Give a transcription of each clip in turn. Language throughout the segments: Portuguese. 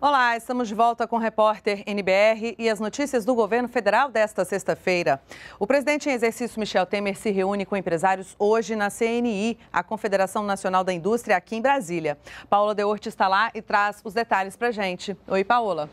Olá, estamos de volta com o repórter NBR e as notícias do governo federal desta sexta-feira. O presidente em exercício Michel Temer se reúne com empresários hoje na CNI, a Confederação Nacional da Indústria, aqui em Brasília. Paula Deorte está lá e traz os detalhes para gente. Oi, Paola.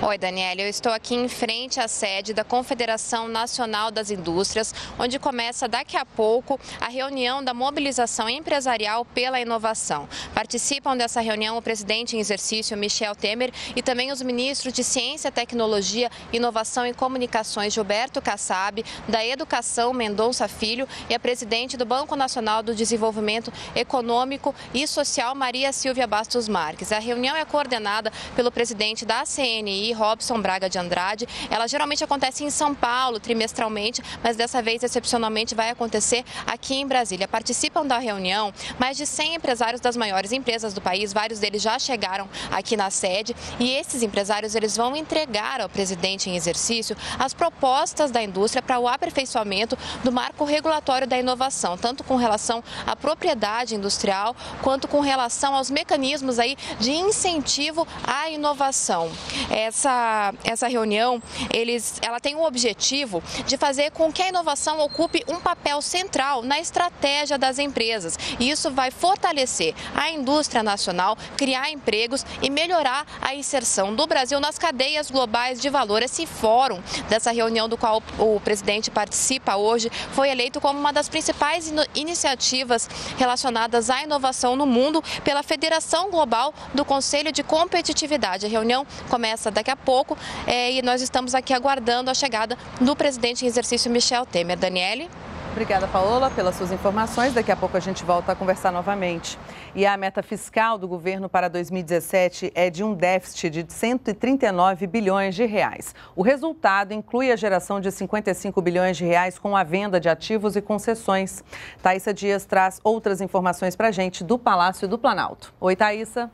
Oi, Daniela. Eu estou aqui em frente à sede da Confederação Nacional das Indústrias, onde começa daqui a pouco a reunião da mobilização empresarial pela inovação. Participam dessa reunião o presidente em exercício, Michel Temer, e também os ministros de Ciência, Tecnologia, Inovação e Comunicações, Gilberto Kassab, da Educação, Mendonça Filho, e a presidente do Banco Nacional do Desenvolvimento Econômico e Social, Maria Silvia Bastos Marques. A reunião é coordenada pelo presidente da CNI, Robson Braga de Andrade. Ela geralmente acontece em São Paulo, trimestralmente, mas dessa vez, excepcionalmente, vai acontecer aqui em Brasília. Participam da reunião mais de 100 empresários das maiores empresas do país, vários deles já chegaram aqui na sede e esses empresários eles vão entregar ao presidente em exercício as propostas da indústria para o aperfeiçoamento do marco regulatório da inovação, tanto com relação à propriedade industrial quanto com relação aos mecanismos aí de incentivo à inovação. É, essa, essa reunião eles, ela tem o objetivo de fazer com que a inovação ocupe um papel central na estratégia das empresas. E isso vai fortalecer a indústria nacional, criar empregos e melhorar a inserção do Brasil nas cadeias globais de valor. Esse fórum dessa reunião do qual o presidente participa hoje foi eleito como uma das principais iniciativas relacionadas à inovação no mundo pela Federação Global do Conselho de Competitividade. A reunião começa daqui daqui a pouco é, e nós estamos aqui aguardando a chegada do presidente em exercício Michel Temer. Daniele? Obrigada, Paola, pelas suas informações. Daqui a pouco a gente volta a conversar novamente. E a meta fiscal do governo para 2017 é de um déficit de 139 bilhões de reais. O resultado inclui a geração de 55 bilhões de reais com a venda de ativos e concessões. Thaisa Dias traz outras informações para a gente do Palácio do Planalto. Oi, Thaisa.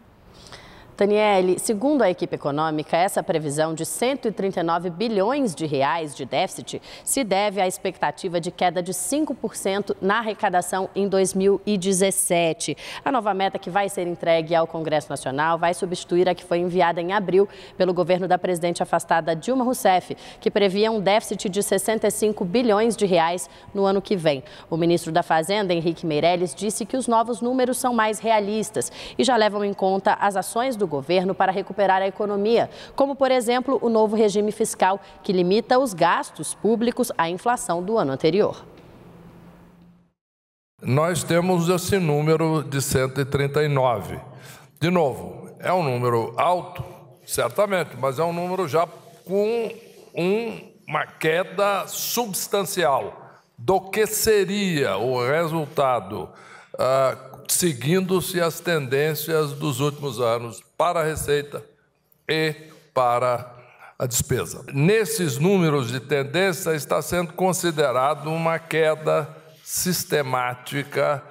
Daniele, segundo a equipe econômica, essa previsão de 139 bilhões de reais de déficit se deve à expectativa de queda de 5% na arrecadação em 2017. A nova meta que vai ser entregue ao Congresso Nacional vai substituir a que foi enviada em abril pelo governo da presidente afastada Dilma Rousseff, que previa um déficit de 65 bilhões de reais no ano que vem. O ministro da Fazenda, Henrique Meirelles, disse que os novos números são mais realistas e já levam em conta as ações do do governo para recuperar a economia, como, por exemplo, o novo regime fiscal, que limita os gastos públicos à inflação do ano anterior. Nós temos esse número de 139. De novo, é um número alto, certamente, mas é um número já com uma queda substancial do que seria o resultado ah, seguindo-se as tendências dos últimos anos para a receita e para a despesa. Nesses números de tendência está sendo considerado uma queda sistemática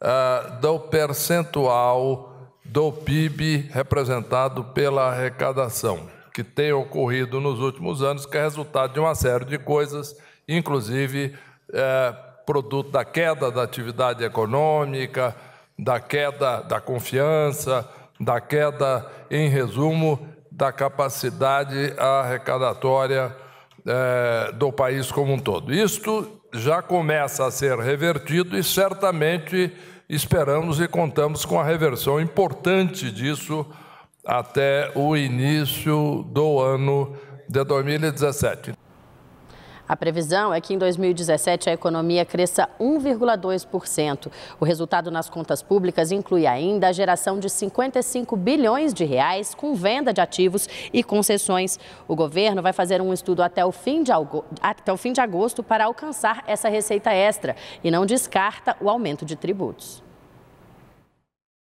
ah, do percentual do PIB representado pela arrecadação, que tem ocorrido nos últimos anos, que é resultado de uma série de coisas, inclusive eh, produto da queda da atividade econômica, da queda da confiança, da queda, em resumo, da capacidade arrecadatória é, do país como um todo. Isto já começa a ser revertido e certamente esperamos e contamos com a reversão importante disso até o início do ano de 2017. A previsão é que em 2017 a economia cresça 1,2%. O resultado nas contas públicas inclui ainda a geração de 55 bilhões de reais com venda de ativos e concessões. O governo vai fazer um estudo até o fim de, até o fim de agosto para alcançar essa receita extra e não descarta o aumento de tributos.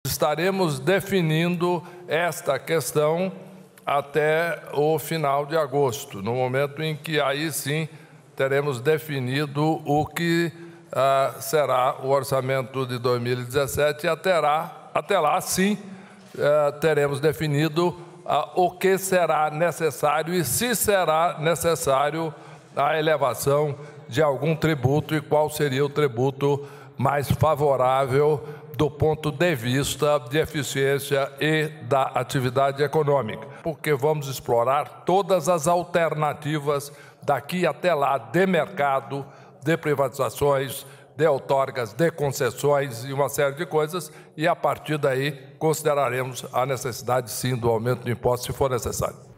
Estaremos definindo esta questão até o final de agosto, no momento em que aí sim teremos definido o que ah, será o orçamento de 2017 e até lá, até lá sim, ah, teremos definido ah, o que será necessário e se será necessário a elevação de algum tributo e qual seria o tributo mais favorável do ponto de vista de eficiência e da atividade econômica, porque vamos explorar todas as alternativas daqui até lá de mercado, de privatizações, de outorgas, de concessões e uma série de coisas, e a partir daí consideraremos a necessidade sim do aumento do imposto se for necessário.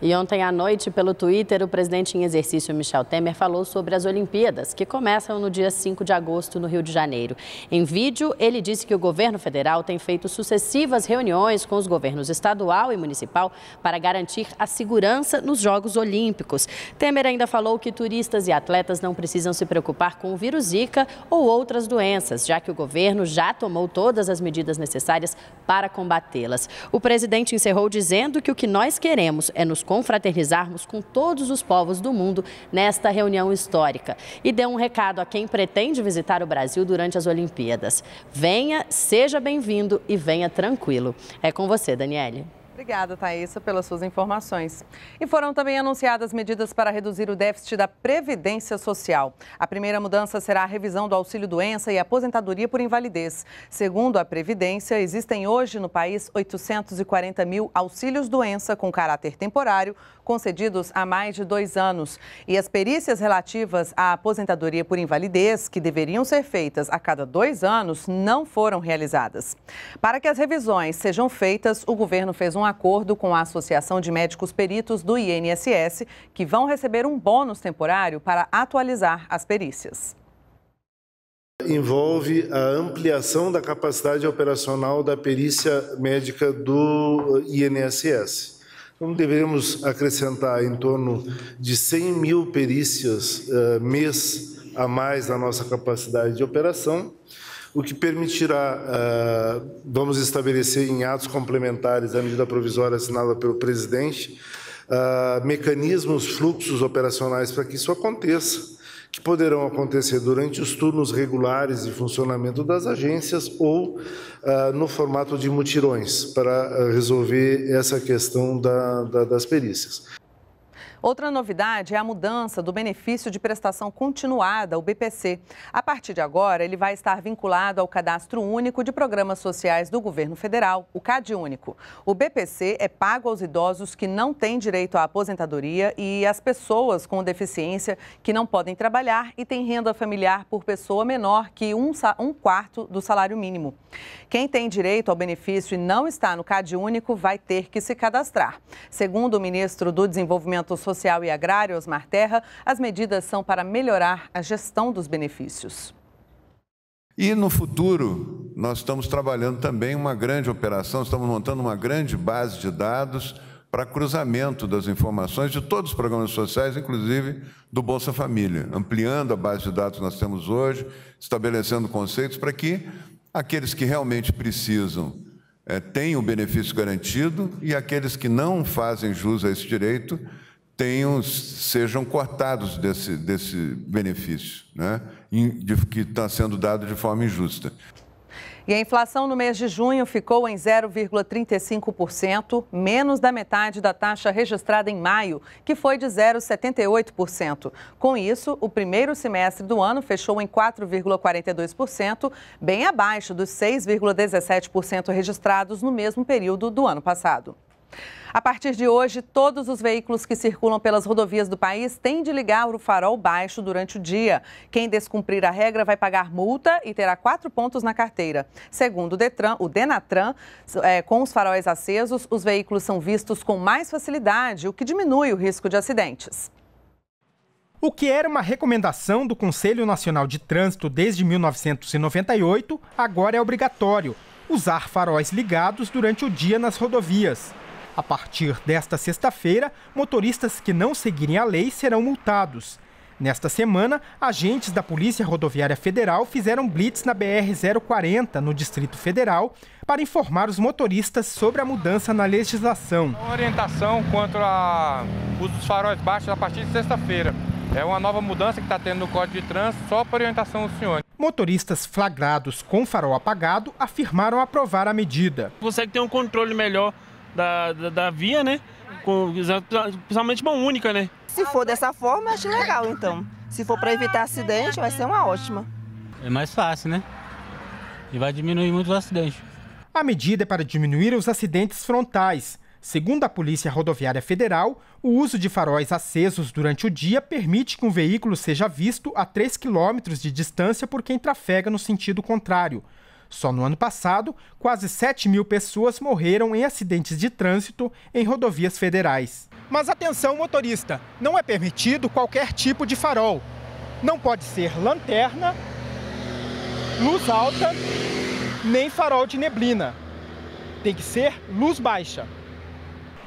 E ontem à noite, pelo Twitter, o presidente em exercício Michel Temer falou sobre as Olimpíadas, que começam no dia 5 de agosto no Rio de Janeiro. Em vídeo, ele disse que o governo federal tem feito sucessivas reuniões com os governos estadual e municipal para garantir a segurança nos Jogos Olímpicos. Temer ainda falou que turistas e atletas não precisam se preocupar com o vírus Zika ou outras doenças, já que o governo já tomou todas as medidas necessárias para combatê-las. O presidente encerrou dizendo que o que nós queremos é nos confraternizarmos com todos os povos do mundo nesta reunião histórica. E deu um recado a quem pretende visitar o Brasil durante as Olimpíadas. Venha, seja bem-vindo e venha tranquilo. É com você, Daniele. Obrigada, Thaisa, pelas suas informações. E foram também anunciadas medidas para reduzir o déficit da Previdência Social. A primeira mudança será a revisão do auxílio-doença e aposentadoria por invalidez. Segundo a Previdência, existem hoje no país 840 mil auxílios-doença com caráter temporário, concedidos há mais de dois anos. E as perícias relativas à aposentadoria por invalidez, que deveriam ser feitas a cada dois anos, não foram realizadas. Para que as revisões sejam feitas, o governo fez um acordo com a Associação de Médicos Peritos do INSS, que vão receber um bônus temporário para atualizar as perícias. Envolve a ampliação da capacidade operacional da perícia médica do INSS. Então, devemos acrescentar em torno de 100 mil perícias uh, mês a mais na nossa capacidade de operação o que permitirá, ah, vamos estabelecer em atos complementares à medida provisória assinada pelo presidente, ah, mecanismos, fluxos operacionais para que isso aconteça, que poderão acontecer durante os turnos regulares de funcionamento das agências ou ah, no formato de mutirões, para resolver essa questão das perícias. Outra novidade é a mudança do benefício de prestação continuada, o BPC. A partir de agora, ele vai estar vinculado ao Cadastro Único de Programas Sociais do Governo Federal, o CAD Único. O BPC é pago aos idosos que não têm direito à aposentadoria e às pessoas com deficiência que não podem trabalhar e têm renda familiar por pessoa menor que um, um quarto do salário mínimo. Quem tem direito ao benefício e não está no CAD Único vai ter que se cadastrar. Segundo o ministro do Desenvolvimento Social, Social e Agrário, Osmar Terra, as medidas são para melhorar a gestão dos benefícios. E no futuro, nós estamos trabalhando também uma grande operação, estamos montando uma grande base de dados para cruzamento das informações de todos os programas sociais, inclusive do Bolsa Família, ampliando a base de dados que nós temos hoje, estabelecendo conceitos para que aqueles que realmente precisam é, tenham o benefício garantido e aqueles que não fazem jus a esse direito tenham, sejam cortados desse, desse benefício, né? que está sendo dado de forma injusta. E a inflação no mês de junho ficou em 0,35%, menos da metade da taxa registrada em maio, que foi de 0,78%. Com isso, o primeiro semestre do ano fechou em 4,42%, bem abaixo dos 6,17% registrados no mesmo período do ano passado. A partir de hoje, todos os veículos que circulam pelas rodovias do país têm de ligar o farol baixo durante o dia. Quem descumprir a regra vai pagar multa e terá quatro pontos na carteira. Segundo o, Detran, o Denatran, é, com os faróis acesos, os veículos são vistos com mais facilidade, o que diminui o risco de acidentes. O que era uma recomendação do Conselho Nacional de Trânsito desde 1998, agora é obrigatório usar faróis ligados durante o dia nas rodovias. A partir desta sexta-feira, motoristas que não seguirem a lei serão multados. Nesta semana, agentes da Polícia Rodoviária Federal fizeram blitz na BR-040, no Distrito Federal, para informar os motoristas sobre a mudança na legislação. Uma orientação quanto ao uso dos faróis baixos a partir de sexta-feira. É uma nova mudança que está tendo no Código de Trânsito, só para orientação do senhor. Motoristas flagrados com farol apagado afirmaram aprovar a medida. Consegue ter um controle melhor da, da, da via, né? Com, principalmente mão única, né? Se for dessa forma, acho legal, então. Se for para evitar acidente, vai ser uma ótima. É mais fácil, né? E vai diminuir muito os acidentes. A medida é para diminuir os acidentes frontais. Segundo a Polícia Rodoviária Federal, o uso de faróis acesos durante o dia permite que um veículo seja visto a 3 km de distância por quem trafega no sentido contrário. Só no ano passado, quase 7 mil pessoas morreram em acidentes de trânsito em rodovias federais. Mas atenção, motorista: não é permitido qualquer tipo de farol. Não pode ser lanterna, luz alta, nem farol de neblina. Tem que ser luz baixa.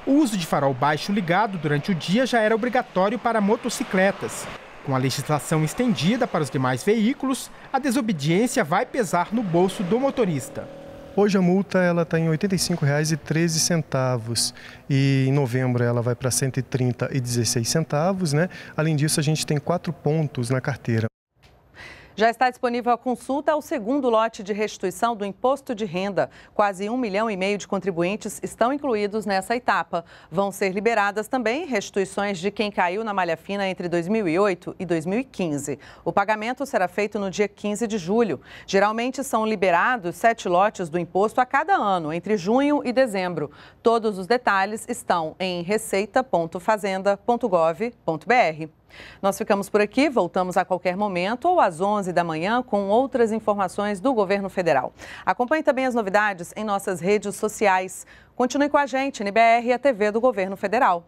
O uso de farol baixo ligado durante o dia já era obrigatório para motocicletas. Com a legislação estendida para os demais veículos, a desobediência vai pesar no bolso do motorista. Hoje a multa ela está em R$ 85,13 e em novembro ela vai para R$ 130,16, né? Além disso, a gente tem quatro pontos na carteira. Já está disponível a consulta ao segundo lote de restituição do imposto de renda. Quase um milhão e meio de contribuintes estão incluídos nessa etapa. Vão ser liberadas também restituições de quem caiu na malha fina entre 2008 e 2015. O pagamento será feito no dia 15 de julho. Geralmente são liberados sete lotes do imposto a cada ano, entre junho e dezembro. Todos os detalhes estão em receita.fazenda.gov.br. Nós ficamos por aqui, voltamos a qualquer momento ou às 11 da manhã com outras informações do governo federal. Acompanhe também as novidades em nossas redes sociais. Continue com a gente, NBR e a TV do Governo Federal.